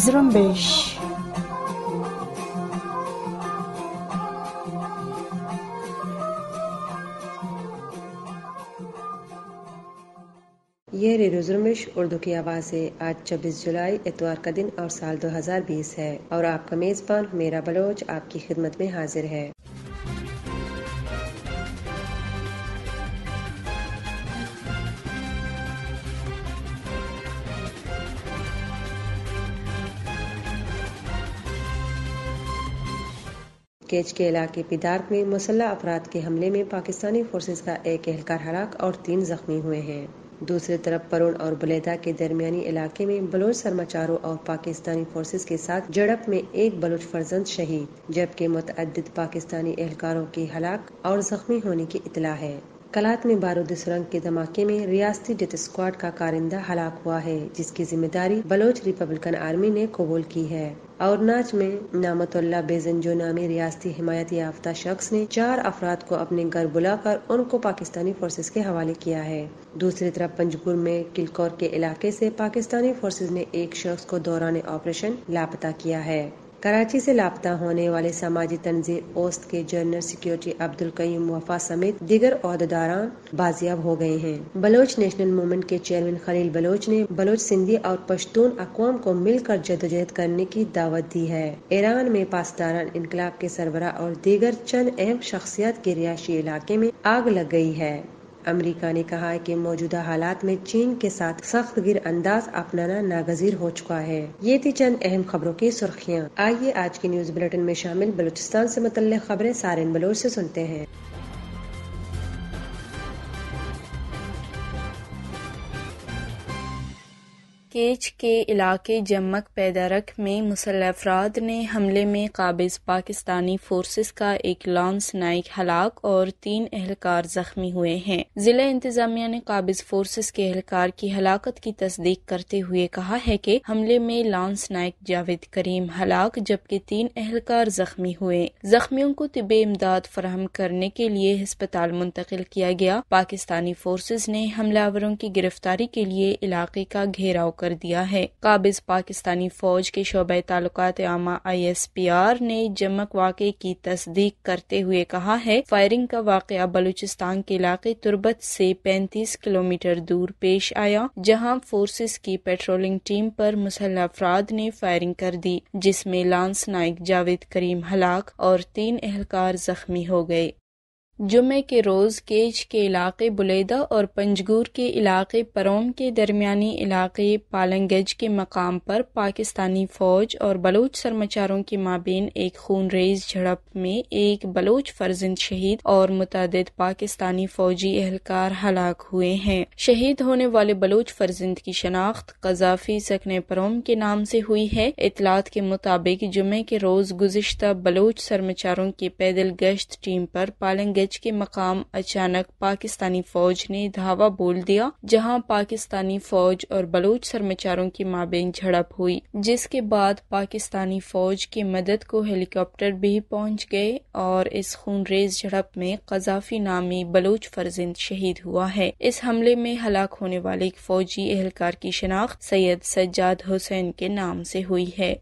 ये रेडियो जुर्मिश उर्दू की आवाज़ है आज 26 जुलाई इतवार का दिन और साल 2020 है और आपका मेज़बान मेरा बलोच आपकी खिदमत में हाजिर है केच के इलाके पिदार्क में मसल्ला अफराद के हमले में पाकिस्तानी फोर्सेज का एक एहलकार हलाक और तीन जख्मी हुए हैं दूसरी तरफ परुण और बलेदा के दरमियानी इलाके में बलोच सरमाचारों और पाकिस्तानी फोर्सेज के साथ झड़प में एक बलोच फर्जंद शहीद जबकि मुतद पाकिस्तानी एहलकारों के हलाक और जख्मी होने की इतला है कलात में बारूदी सुरंग के धमाके में रियासती डेथ स्क्वाड का कारिंदा हलाक हुआ है जिसकी जिम्मेदारी बलोच रिपब्लिकन आर्मी ने कबूल की है और नाच में नामतुल्ला बेजनजो नामी रियासती हिमायत याफ्ता शख्स ने चार अफराद को अपने घर बुलाकर उनको पाकिस्तानी फोर्सेज के हवाले किया है दूसरी तरफ पंजपुर में किलकौर के इलाके से पाकिस्तानी फोर्सेज ने एक शख्स को दौरान ऑपरेशन लापता किया है कराची से लापता होने वाले समाजी तंजीर ओस्त के जनरल सिक्योरिटी अब्दुल कईम वफा समेत दिगर अहदेदारा बाजियाब हो गए हैं बलोच नेशनल मूवमेंट के चेयरमैन खलील बलोच ने बलोच सिंधी और पश्तून अकवाम को मिलकर जदोजहद करने की दावत दी है ईरान में पासदारान इनकलाब के सरबरा और दीगर चंद अहम शख्सियात के रिहायशी इलाके में आग लग गई है अमेरिका ने कहा है कि मौजूदा हालात में चीन के साथ सख्त गिर अंदाज अपनाना नागजीर हो चुका है ये थी चंद अहम खबरों की सुर्खियाँ आइए आज की न्यूज बुलेटिन में शामिल बलूचिस्तान ऐसी मुतल खबरें सारे बलोच ऐसी सुनते हैं केच के इलाके जम्मक पैदारक में मुसल अफराद ने हमले में काबिज पाकिस्तानी फोर्सेस का एक लॉन्स नाइक हलाक और तीन एहलकार जख्मी हुए हैं जिला इंतजामिया ने काबिज फोर्सेस के एहलकार की हलाकत की तस्दीक करते हुए कहा है कि हमले में लॉन्स नाइक जावेद करीम हलाक जबकि तीन एहलकार जख्मी हुए जख्मियों को तिब इमदाद फराहम करने के लिए हस्पताल मुंतकिल किया गया पाकिस्तानी फोर्सेज ने हमलावरों की गिरफ्तारी के लिए इलाके का घेराव कर दिया है काबिज पाकिस्तानी फौज के शोबे ताल्लुकात आमा आई एस पी आर ने जमक वाक़े की तस्दीक करते हुए कहा है फायरिंग का वाक़ बलूचिस्तान के इलाके तुर्बत से पैंतीस किलोमीटर दूर पेश आया जहाँ फोर्सेस की पेट्रोलिंग टीम पर मुसल अफराद ने फायरिंग कर दी जिसमें लांस नायक जावेद करीम हलाक और तीन एहलकार जख्मी हो गए जुमे के रोज़ केज के इलाके बुलेदा और पंजगूर के इलाके परोम के दरमियानी इलाके पालंगज के मकाम पर पाकिस्तानी फ़ौज और बलोच सरमाचारों के माबेन एक खून रेज झड़प में एक बलोच फर्जंद शहीद और मुतद पाकिस्तानी फ़ौजी एहलकार हलाक हुए हैं शहीद होने वाले बलोच फर्जंद की शनाख्त कजाफी सकने परोम के नाम से हुई है इतलात के मुताबिक जुमे के रोज़ गुजशत बलोच सरमाचारों की पैदल गश्त टीम पर पालंगज मैच के मकाम अचानक पाकिस्तानी फौज ने धावा बोल दिया जहां पाकिस्तानी फौज और बलोच सरमाचारों की माबेन झड़प हुई जिसके बाद पाकिस्तानी फौज की मदद को हेलीकॉप्टर भी पहुंच गए और इस खूनरेज झड़प में कजाफी नामी बलोच फर्जिंद शहीद हुआ है इस हमले में हलाक होने वाले एक फौजी एहलकार की शनाख्त सैयद सज्जाद हुसैन के नाम से हुई है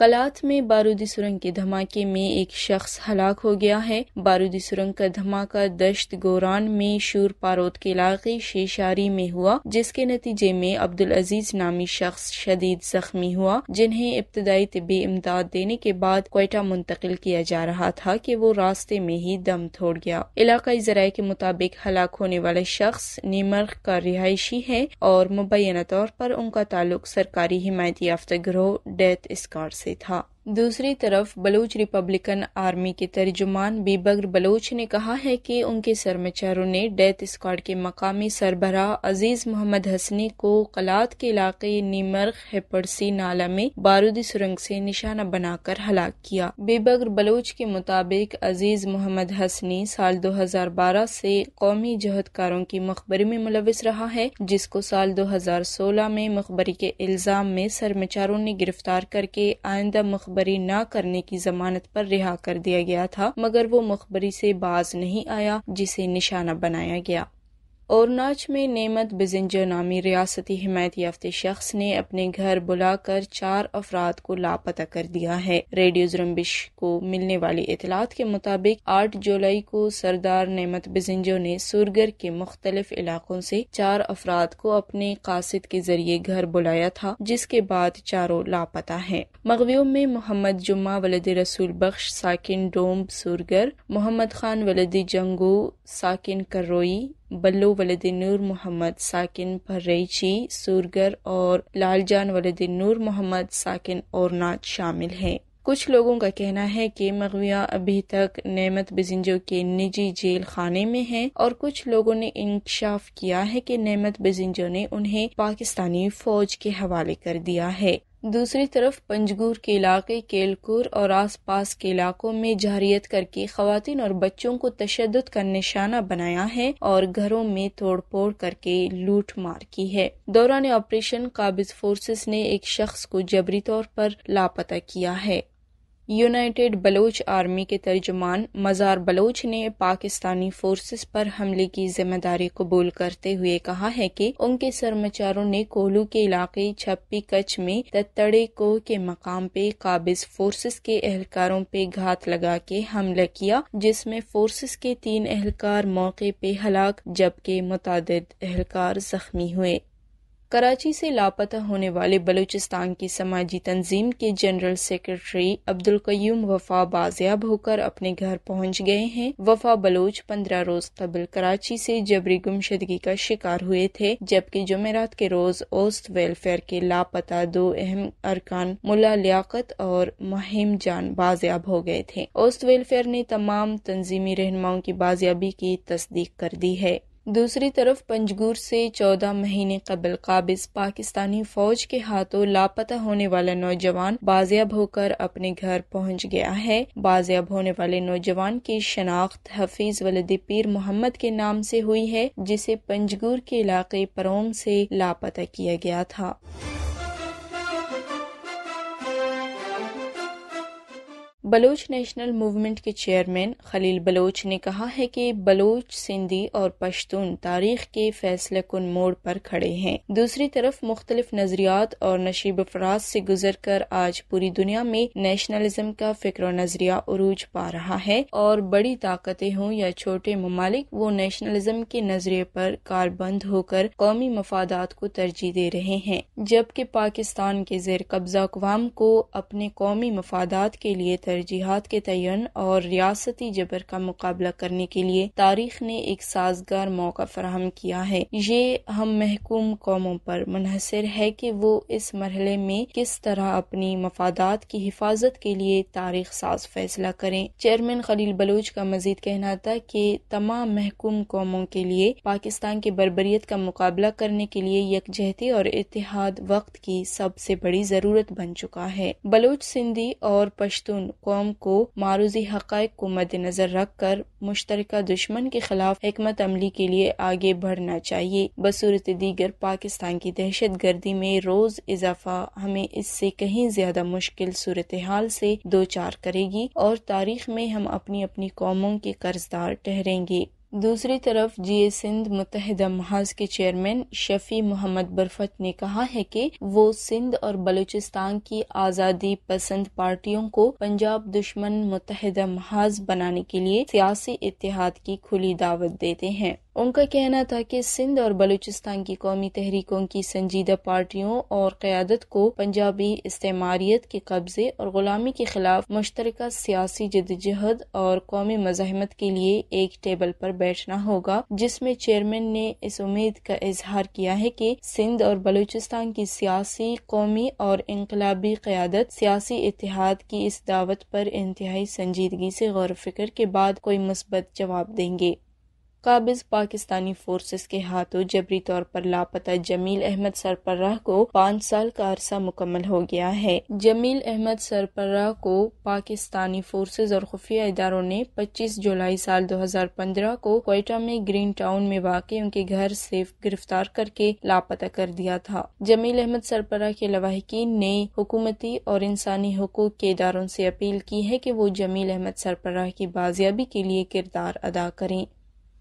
कलात में बारूदी सुरंग के धमाके में एक शख्स हलाक हो गया है बारूदी सुरंग का धमाका दश्त गोरान में शूर पारोत के इलाके शेषारी में हुआ जिसके नतीजे में अब्दुल अजीज नामी शख्स शदीद जख्मी हुआ जिन्हें इब्तदाई तबी इमदाद देने के बाद कोयटा मुंतकिल किया जा रहा था कि वो रास्ते में ही दम तोड़ गया इलाकाई जराये के मुताबिक हलाक होने वाले शख्स नीमर्ग का रिहायशी है और मुबैना तौर पर उनका ताल्लुक सरकारी हिमायती याफ्ता ग्रोह डेथ स्कार से 一套。दूसरी तरफ बलूच रिपब्लिकन आर्मी के तर्जुमान बीबग्र बलूच ने कहा है कि उनके सरमचारों ने डेथ स्क्वाड के मकामी सरबरा अजीज मोहम्मद हसनी को कलात के इलाके नीमर्ग हेपरसी नाला में बारूदी सुरंग से निशाना बनाकर हलाक किया बेबग्र बलूच के मुताबिक अजीज मोहम्मद हसनी साल 2012 से कौमी जहदकारों की मखबरी में मुलविस रहा है जिसको साल दो में मखबरी के इल्ज़ाम में सरमचारों ने गिरफ्तार करके आइंदा मुखबरी न करने की जमानत पर रिहा कर दिया गया था मगर वो मुखबरी से बाज नहीं आया जिसे निशाना बनाया गया औरनाच में नेमत बिजिंजर नामी रियासती हिमायत याफ्ते शख्स ने अपने घर बुलाकर चार अफराद को लापता कर दिया है रेडियो जुरम्बिश को मिलने वाली इतलात के मुताबिक आठ जुलाई को सरदार नेमत बिजिंजर ने सुरगर के मुख्तलिफ इलाकों से चार अफराद को अपने कासिद के जरिए घर बुलाया था जिसके बाद चारों लापता है मगवियों में मोहम्मद जुम्मा वलद रसूल बख्श साकििन डोम सुरगर मोहम्मद खान वलद जंगू साकििन करोई बल्लू नूर मोहम्मद साकिन भर्रैची सूरगर और लालजान नूर मोहम्मद साकिन और नाच शामिल हैं कुछ लोगों का कहना है कि मगविया अभी तक नेमत बिजिंजो के निजी जेल खाने में हैं और कुछ लोगों ने इंकशाफ किया है कि नेमत बिजिंजो ने उन्हें पाकिस्तानी फौज के हवाले कर दिया है दूसरी तरफ पंजगूर के इलाके केलकुर और आसपास के इलाकों में जहरीत करके खातन और बच्चों को तशद का निशाना बनाया है और घरों में तोड़ फोड़ करके लूट मार की है दौरान ऑपरेशन काबिज फोर्सेस ने एक शख्स को जबरी तौर पर लापता किया है यूनाइटेड बलोच आर्मी के तर्जमान मज़ार बलोच ने पाकिस्तानी फोर्सेस पर हमले की जिम्मेदारी कबूल करते हुए कहा है कि उनके सरमाचारों ने कोहलू के इलाके छप्पी कच्छ में तत्तड़े को के मकाम पे काबिज फोर्सेस के एहलकारों पे घात लगा के हमला किया जिसमें फोर्सेस के तीन एहलकार मौके पे हलाक जबकि मुतद एहलकार जख्मी हुए कराची से लापता होने वाले बलूचिस्तान की समाजी तंजीम के जनरल सेक्रेटरी अब्दुल कयूम वफा बाजियाब होकर अपने घर पहुंच गए हैं वफा बलोच पंद्रह रोज कबल कराची से जबरी गुमशदगी का शिकार हुए थे जबकि जुमेरात के रोज औस्त वेलफेयर के लापता दो अहम अरकान मुला लियाकत और महिम जान बाजियाब हो गए थे औस्त वेलफेयर ने तमाम तंजीमी रहनुमाओं की बाजियाबी की तस्दीक कर दी है दूसरी तरफ पंजगूर से चौदह महीने कबल काबिज पाकिस्तानी फौज के हाथों लापता होने वाला नौजवान बाजियाब होकर अपने घर पहुंच गया है बाजियाब होने वाले नौजवान की शनाख्त हफीज वलद पीर मोहम्मद के नाम से हुई है जिसे पंजगूर के इलाके परोम से लापता किया गया था बलोच नेशनल मूवमेंट के चेयरमैन खलील बलोच ने कहा है कि बलोच सिंधी और पश्तून तारीख के फैसले कन मोड़ पर खड़े हैं दूसरी तरफ मुख्तलिफ नजरियात और नशीब अफराज से गुजर कर आज पूरी दुनिया में नेशनलिज्म का फिक्र नजरिया पा रहा है और बड़ी ताकतें हों या छोटे ममालिक वो नेशनलिज्म के नजरिए पर कारबंद होकर कौमी मफादात को तरजीह दे रहे हैं जबकि पाकिस्तान के जेर कब्जा अकवाम को अपने कौमी मफादात के लिए तरजीहत के तयन और रियासती जबर का मुकाबला करने के लिए तारीख ने एक साजगार मौका फराहम किया है ये हम महकूम कौमों पर मुनहसर है कि वो इस मरहले में किस तरह अपनी मफादात की हिफाजत के लिए तारीख साज फैसला करें चेयरमैन खलील बलोच का मजीद कहना था कि तमाम महकूम कौमों के लिए पाकिस्तान के बरबरीत का मुकाबला करने के लिए यकजहती और इतिहाद वक्त की सबसे बड़ी ज़रूरत बन चुका है बलोच सिंधी और पश्तून कौम को मारूजी हक़ को नजर रख कर मुश्तर दुश्मन के खिलाफ हमत अमली के लिए आगे बढ़ना चाहिए बसूरत दीगर पाकिस्तान की दहशत गर्दी में रोज़ इजाफा हमें इससे कहीं ज़्यादा मुश्किल सूरत हाल से दो चार करेगी और तारीख में हम अपनी अपनी कौमों के कर्जदार ठहरेंगे दूसरी तरफ जी सिंध मुतहद महाज के चेयरमैन शफी मोहम्मद बरफत ने कहा है कि वो सिंध और बलूचिस्तान की आज़ादी पसंद पार्टियों को पंजाब दुश्मन मुतहद महाज बनाने के लिए सियासी इतिहाद की खुली दावत देते हैं उनका कहना था कि सिंध और बलूचिस्तान की कौमी तहरीकों की संजीदा पार्टियों और क़्यादत को पंजाबी इस्तेमारियत के कब्ज़े और ग़ुलामी के खिलाफ मुश्तर सियासी जदजहद और कौमी मजामत के लिए एक टेबल पर बैठना होगा जिसमें चेयरमैन ने इस उम्मीद का इजहार किया है कि सिंध और बलूचिस्तान की सियासी कौमी और इनकलाबी क़्यादत सियासी इतिहाद की इस दावत पर इंतहाई संजीदगी से गौर फिक्र के बाद कोई मस्बत जवाब देंगे काबिज पाकिस्तानी फोर्सेस के हाथों जबरी तौर पर लापता जमील अहमद सरपर्रा को पाँच साल का अरसा मुकम्मल हो गया है जमील अहमद सरपर्रा को पाकिस्तानी फोर्सेस और खुफिया इदारों ने 25 जुलाई साल 2015 को कोयटा में ग्रीन टाउन में वाकई उनके घर से गिरफ्तार करके लापता कर दिया था जमील अहमद सरपर्रा के लवाहकिन ने हुकूमती और इंसानी हकूक के इदारों से अपील की है की वो जमील अहमद सरपर्रा की बाजियाबी के लिए किरदार अदा करें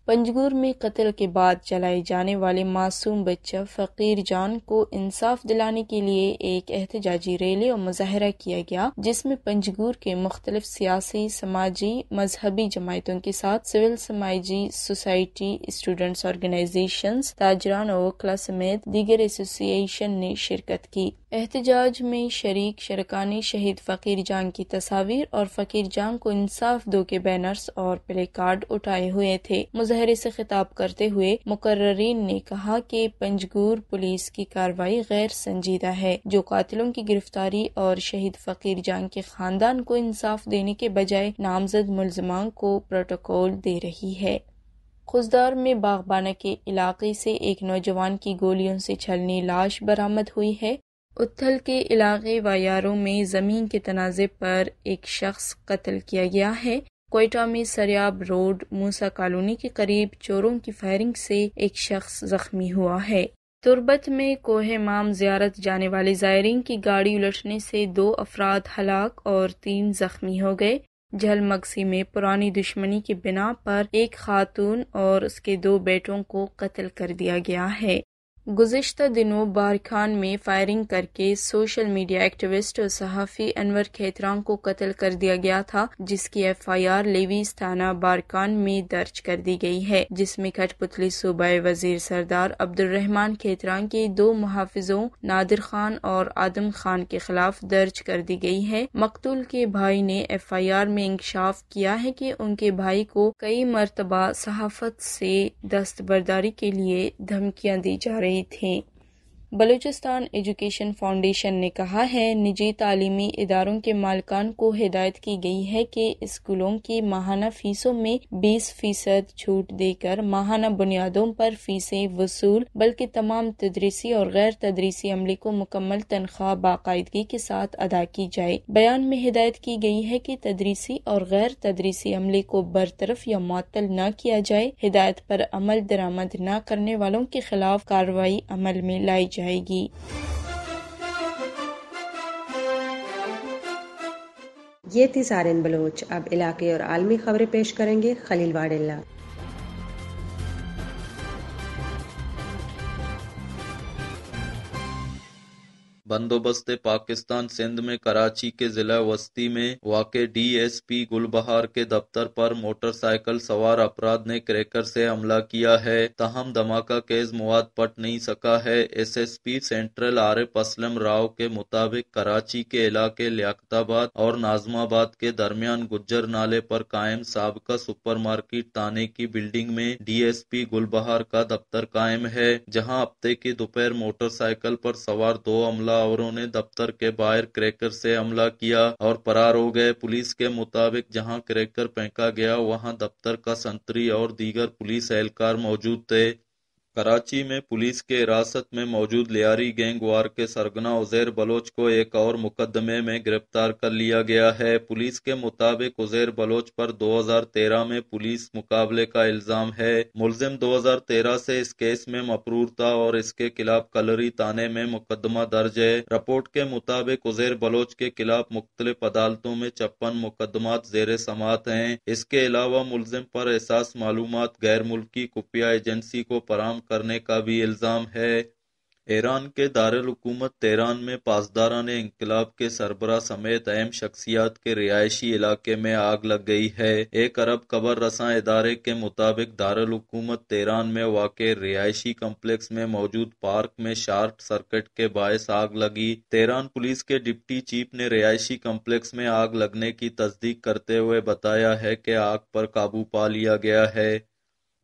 पंजगुर में कत्ल के बाद चलाए जाने वाले मासूम बच्चा फ़कीर जान को इंसाफ दिलाने के लिए एक एहतजाजी रैली और मुजाहरा किया गया जिसमें पंजगुर के मुख्तलिफ सियासी समाजी मजहबी जमायतों के साथ सिविल समाजी सोसाइटी स्टूडेंट्स ऑर्गेनाइजेशन ताजरान और क्ला समेत दीगर एसोसिएशन ने शिरकत की एहतजाज में शरीक शरकानी शहीद फ़कीर जान की तस्वीर और फ़कीर जान को इंसाफ दो के बैनर्स और प्ले कार्ड उठाए हुए थे मुजाहरे से खिताब करते हुए मुकर्रीन ने कहा कि पंजगूर पुलिस की कार्रवाई गैर संजीदा है जो कातिलों की गिरफ्तारी और शहीद फ़कीर जान के खानदान को इंसाफ देने के बजाय नामजद मुलजमान को प्रोटोकॉल दे रही है खुजदार में बागबाना के इलाके से एक नौजवान की गोलियों से छलनी लाश बरामद हुई है उत्थल के इलाके वायारों में ज़मीन के तनाज़े पर एक शख्स कत्ल किया गया है कोयटा में सरयाब रोड मूसा कॉलोनी के करीब चोरों की फायरिंग से एक शख्स जख्मी हुआ है तुरबत में कोह माम जियारत जाने वाले जायरीन की गाड़ी उलटने से दो अफराद हलाक और तीन जख्मी हो गए झलमगसी में पुरानी दुश्मनी की बिना पर एक खातून और उसके दो बेटों को कत्ल कर दिया गया है गुजशत दिनों बारखान में फायरिंग करके सोशल मीडिया एक्टिविस्ट और सहाफ़ी अनवर खेतराम को कत्ल कर दिया गया था जिसकी एफ आई आर लेवीस थाना बारखान में दर्ज कर दी गई है जिसमे कठपुतली सूबाई वजीर सरदार अब्दुलरहमान खेतराम के दो मुहाफिजों नादिर खान और आदम खान के खिलाफ दर्ज कर दी गयी है मकतूल के भाई ने एफ आई आर में इंकशाफ किया है की उनके भाई को कई मरतबा सहाफत ऐसी दस्तबरदारी के लिए धमकियाँ दी जा रही anything. बलूचिस्तान एजुकेशन फाउंडेशन ने कहा है निजी तालीमी इदारों के मालकान को हिदायत की गई है कि स्कूलों की माहाना फीसों में 20 फीसद छूट देकर माहाना बुनियादों पर फीसें वसूल बल्कि तमाम तदरीसी और गैर तदरीसी अमले को मुकम्मल तनख्वाह बाकायदगी के साथ अदा की जाए बयान में हिदायत की गई है कि तदरीसी और गैर तदरीसी अमले को बरतरफ या मअतल न किया जाए हिदायत पर अमल दरामद न करने वालों के खिलाफ कार्रवाई अमल में लाई जाए जाएगी ये थी सारे बलोच अब इलाके और आलमी खबरें पेश करेंगे खलील वाडिल्ला बंदोबस्त पाकिस्तान सिंध में कराची के जिला वस्ती में वाक डीएसपी गुलबहार के दफ्तर पर मोटरसाइकिल सवार अपराध ने क्रैकर से हमला किया है तहम धमाका केस मुआद पट नहीं सका है एसएसपी सेंट्रल आरिफ असलम राव के मुताबिक कराची के इलाके लियाताबाद और नाजमाबाद के दरमियान गुज्जर नाले पर कायम सबका सुपर मार्केट थाने की बिल्डिंग में डीएसपी गुलबहार का दफ्तर कायम है जहाँ हफ्ते की दोपहर मोटरसाइकिल पर सवार दो हमला हमलावरों ने दफ्तर के बाहर क्रैकर से हमला किया और फरार हो गए पुलिस के मुताबिक जहां क्रैकर फेंका गया वहां दफ्तर का संतरी और दीगर पुलिस एहलकार मौजूद थे कराची में पुलिस के हिरासत में मौजूद लियारी गैंगवार वार के सरगना उजैर बलोच को एक और मुकदमे में गिरफ्तार कर लिया गया है पुलिस के मुताबिक उजैर बलोच पर 2013 में पुलिस मुकाबले का इल्जाम है मुलजिम 2013 से इस केस में मपरूर था और इसके खिलाफ कलरी थाने में मुकदमा दर्ज है रिपोर्ट के मुताबिक उजैर बलोच के खिलाफ मुख्तलिफ अदालतों में छप्पन मुकदमा जेर समात है इसके अलावा मुलजिम पर एहसास मालूम गैर मुल्की खुफिया एजेंसी को फराम करने का भी इल्ज़ाम है ईरान के दारकूमत तेहरान में पासदारान इनकलाब के सरबरा समेत अहम शख्सियात के रिहायशी इलाके में आग लग गई है एक अरब कबर रसा इदारे के मुताबिक दारकूमत तेहरान में वाक़ रिहायशी कम्प्लेक्स में मौजूद पार्क में शार्ट सर्किट के बायस आग लगी तेहरान पुलिस के डिप्टी चीफ ने रिहायशी कम्प्लेक्स में आग लगने की तस्दीक करते हुए बताया है की आग पर काबू पा लिया गया है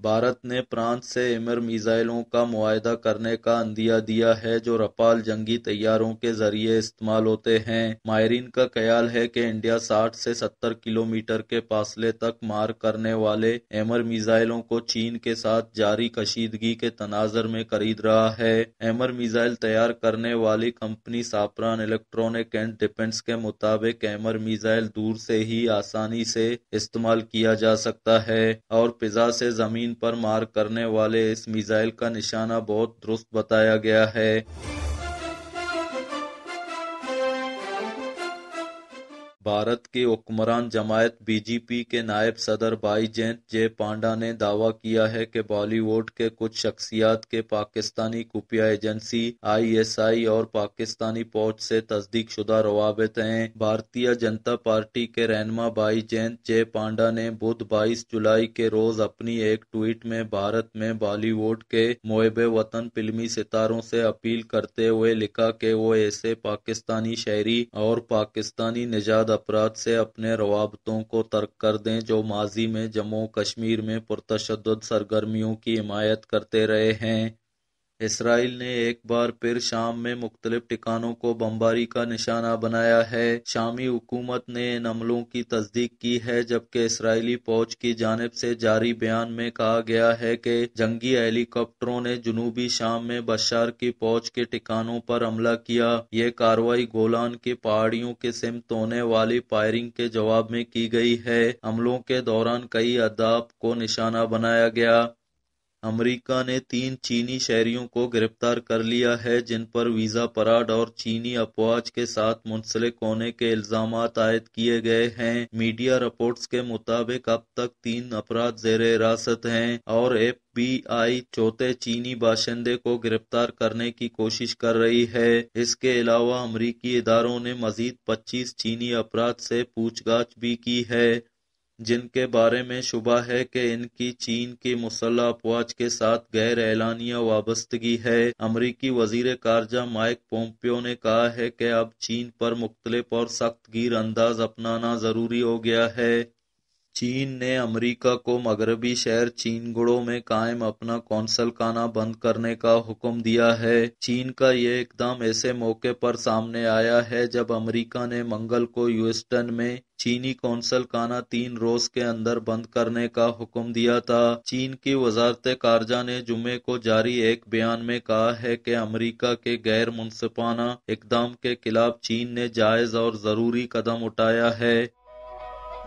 भारत ने फ्रांस से एमर मिजाइलों का मुआदा करने का अंदिया दिया है जो रफाल जंगी तैयारों के जरिए इस्तेमाल होते हैं मायरीन का ख्याल है कि इंडिया 60 से 70 किलोमीटर के फासले तक मार करने वाले एमर मिजाइलों को चीन के साथ जारी कशीदगी के तनाजर में खरीद रहा है एमर मिजाइल तैयार करने वाली कंपनी सापरान इलेक्ट्रॉनिक एंड डिफेंस के मुताबिक एमर मिजाइल दूर से ही आसानी से इस्तेमाल किया जा सकता है और फिजा से जमीन जमीन पर मार करने वाले इस मिसाइल का निशाना बहुत दुरुस्त बताया गया है भारत के हुक्मरान जमायत बीजेपी के नायब सदर भाई जयंत जय पांडा ने दावा किया है कि बॉलीवुड के कुछ शख्सियात के पाकिस्तानी खुफिया एजेंसी आईएसआई और पाकिस्तानी फौज से तस्दीक शुदा रवाबित हैं भारतीय जनता पार्टी के रहनमा भाई जयंत जय पांडा ने बुध बाईस जुलाई के रोज अपनी एक ट्वीट में भारत में बॉलीवुड के मोहब वतन फिल्मी सितारों से अपील करते हुए लिखा के वो ऐसे पाकिस्तानी शहरी और पाकिस्तानी निजाद अपराध से अपने रवाबतों को तर्क कर दें जो माजी में जम्मू कश्मीर में पुरतशद सरगर्मियों की हिमायत करते रहे हैं इसराइल ने एक बार फिर शाम में मुख्तलिफ ठिकानों को बमबारी का निशाना बनाया है शामी हुकूमत ने इन अमलों की तस्दीक की है जबकि इसराइली फौज की जानब से जारी बयान में कहा गया है कि जंगी हेलीकॉप्टरों ने जुनूबी शाम में बशार की फौज के ठिकानों पर हमला किया ये कार्रवाई गोलान की पहाड़ियों के सिमत होने वाली फायरिंग के जवाब में की गई है हमलों के दौरान कई अदाब को निशाना बनाया गया अमेरिका ने तीन चीनी शहरियों को गिरफ्तार कर लिया है जिन पर वीज़ा पराड और चीनी अपवाज के साथ मुंसलिक होने के इल्जाम आयद किए गए हैं मीडिया रिपोर्ट्स के मुताबिक अब तक तीन अपराध जेर हिरासत हैं और एफ बी आई चौथे चीनी बाशिंदे को गिरफ्तार करने की कोशिश कर रही है इसके अलावा अमरीकी इदारों ने मजीद पच्चीस चीनी अपराध से पूछताछ भी की है जिनके बारे में शुबा है कि इनकी चीन की मुसल्ह अफवाज के साथ गैर एलानिया वाबस्तगी है अमरीकी वजीर खारजा माइक पोम्पियो ने कहा है कि अब चीन पर मुख्तलिफ और सख्त गिर अंदाज अपनाना जरूरी हो गया है चीन ने अमेरिका को मगरबी शहर चीन गुड़ो में कायम अपना कौंसल खाना बंद करने का हुक्म दिया है चीन का यह इकदाम ऐसे मौके पर सामने आया है जब अमेरिका ने मंगल को यूस्टन में चीनी कौंसल खाना तीन रोज के अंदर बंद करने का हुक्म दिया था चीन की वजारत कारजा ने जुमे को जारी एक बयान में कहा है कि अमेरिका के गैर मुनसफाना इकदाम के खिलाफ चीन ने जायज और जरूरी कदम उठाया है